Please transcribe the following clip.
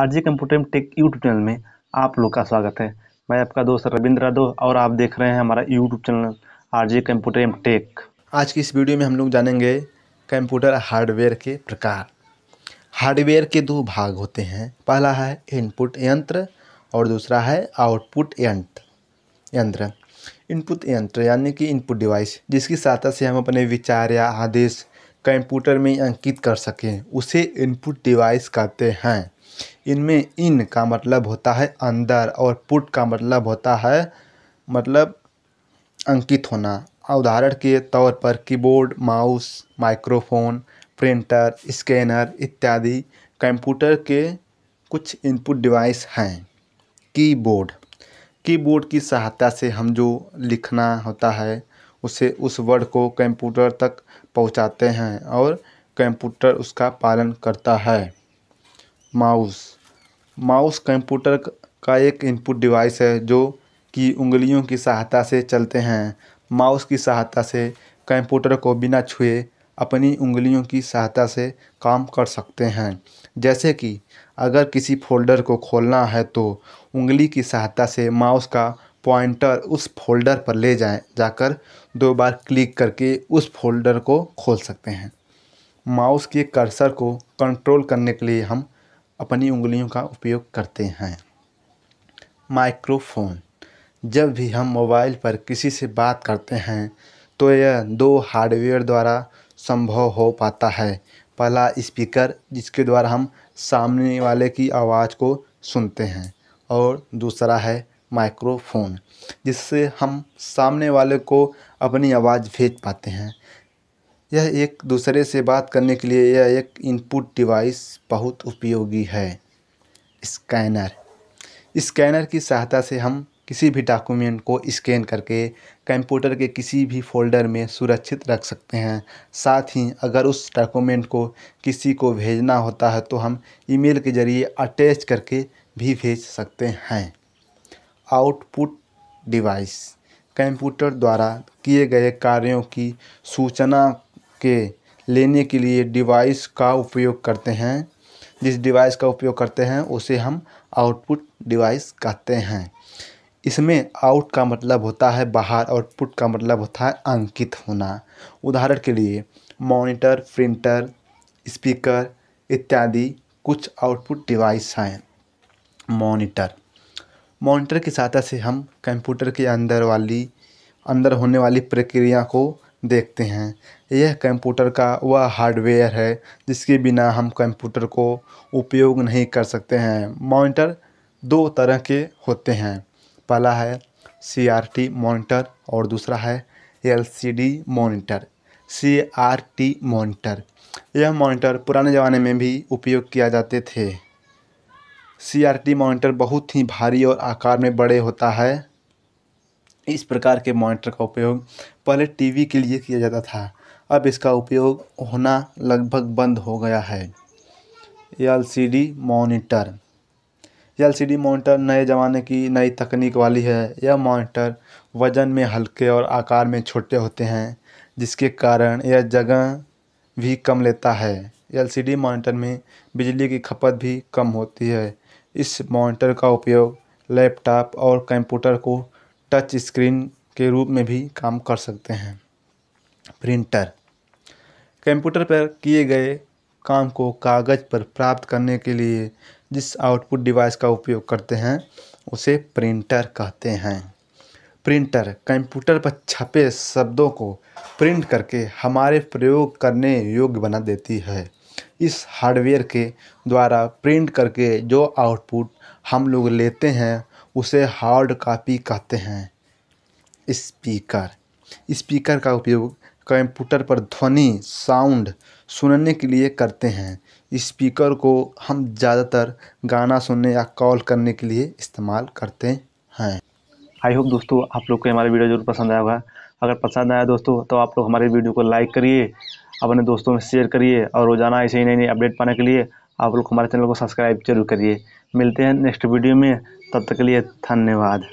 RG computer tech YouTube channel में आप लोग का स्वागत है मैं आपका दोस्त रविंद्र यादव और आप देख रहे हैं हमारा YouTube channel RG computer M tech आज की इस वीडियो में हम लोग जानेंगे कंप्यूटर हार्डवेयर के प्रकार हार्डवेयर के दो भाग होते हैं पहला है इनपुट यंत्र और दूसरा है आउटपुट यंत्र यंत्र इनपुट यंत्र यानी कि इनपुट डिवाइस जिसकी सहायता से हम अपने विचार या आदेश कंप्यूटर में अंकित कर सकें उसे इनपुट डिवाइस कहते हैं इनमें इन का मतलब होता है अंदर और पुट का मतलब होता है मतलब अंकित होना उदाहरण के तौर पर keyboard mouse microphone printer scanner इत्यादि कंप्यूटर के कुछ इनपुट डिवाइस हैं कीबोर्ड कीबोर्ड की सहायता से हम जो लिखना होता है उसे उस वर्ड को कंप्यूटर तक पहुंचाते हैं और कंप्यूटर उसका पालन करता है माउस माउस कंप्यूटर का एक इनपुट डिवाइस है जो कि उंगलियों की सहायता से चलते हैं माउस की सहायता से कंप्यूटर को बिना छुए अपनी उंगलियों की सहायता से काम कर सकते हैं जैसे कि अगर किसी फोल्डर को खोलना है तो उंगली की सहायता से माउस का पॉइंटर उस फोल्डर पर ले जाएं जाकर दो बार क्लिक करके उस फोल्डर को खोल सकते हैं माउस के कर्सर को कंट्रोल करने के लिए हम अपनी उंगलियों का उपयोग करते हैं माइक्रोफोन जब भी हम मोबाइल पर किसी से बात करते हैं तो यह दो हार्डवेयर द्वारा संभव हो पाता है पहला स्पीकर जिसके द्वारा हम सामने वाले की आवाज़ को सुनते हैं और दूसरा है माइक्रोफोन जिससे हम सामने वाले को अपनी आवाज़ भेज पाते हैं यह एक दूसरे से बात करने के लिए यह एक इनपुट डिवाइस बहुत उपयोगी है स्कैनर स्कैनर की सहायता से हम किसी भी डॉक्यूमेंट को स्कैन करके कंप्यूटर के किसी भी फोल्डर में सुरक्षित रख सकते हैं साथ ही अगर उस डॉक्यूमेंट को किसी को भेजना होता है तो हम ईमेल के ज़रिए अटैच करके भी भेज सकते हैं आउटपुट डिवाइस कंप्यूटर द्वारा किए गए कार्यों की सूचना के लेने के लिए डिवाइस का उपयोग करते हैं जिस डिवाइस का उपयोग करते हैं उसे हम आउटपुट डिवाइस कहते हैं इसमें आउट का मतलब होता है बाहर आउटपुट का मतलब होता है अंकित होना उदाहरण के लिए मॉनिटर प्रिंटर स्पीकर इत्यादि कुछ आउटपुट डिवाइस हैं मॉनिटर मॉनिटर की सहायता से हम कंप्यूटर के अंदर वाली अंदर होने वाली प्रक्रिया को देखते हैं यह कंप्यूटर का वह हार्डवेयर है जिसके बिना हम कंप्यूटर को उपयोग नहीं कर सकते हैं मॉनिटर दो तरह के होते हैं पहला है सी आर टी मॉनिटर और दूसरा है L C D monitor C R T monitor यह मॉनिटर पुराने ज़माने में भी उपयोग किया जाते थे सीआरटी मॉनिटर बहुत ही भारी और आकार में बड़े होता है इस प्रकार के मॉनिटर का उपयोग पहले टीवी के लिए किया जाता था अब इसका उपयोग होना लगभग बंद हो गया है L C D monitor L C D monitor नए ज़माने की नई तकनीक वाली है यह मॉनिटर वजन में हल्के और आकार में छोटे होते हैं जिसके कारण यह जगह भी कम लेता है एल सी डी मॉनिटर में बिजली की खपत भी कम होती है इस मॉनिटर का उपयोग लैपटॉप और कंप्यूटर को टच स्क्रीन के रूप में भी काम कर सकते हैं प्रिंटर कंप्यूटर पर किए गए काम को कागज़ पर प्राप्त करने के लिए जिस आउटपुट डिवाइस का उपयोग करते हैं उसे प्रिंटर कहते हैं प्रिंटर कंप्यूटर पर छपे शब्दों को प्रिंट करके हमारे प्रयोग करने योग्य बना देती है इस हार्डवेयर के द्वारा प्रिंट करके जो आउटपुट हम लोग लेते हैं उसे हार्ड कॉपी कहते हैं स्पीकर स्पीकर का उपयोग कंप्यूटर पर ध्वनि साउंड सुनने के लिए करते हैं स्पीकर को हम ज़्यादातर गाना सुनने या कॉल करने के लिए इस्तेमाल करते हैं आई होप दोस्तों आप लोग को हमारे वीडियो जरूर पसंद आया होगा अगर पसंद आया दोस्तों तो आप लोग हमारे वीडियो को लाइक करिए अपने दोस्तों में शेयर करिए और रोज़ाना ऐसे ही नई नई अपडेट पाने के लिए आप लोग हमारे चैनल को सब्सक्राइब जरूर करिए मिलते हैं नेक्स्ट वीडियो में तब तक के लिए धन्यवाद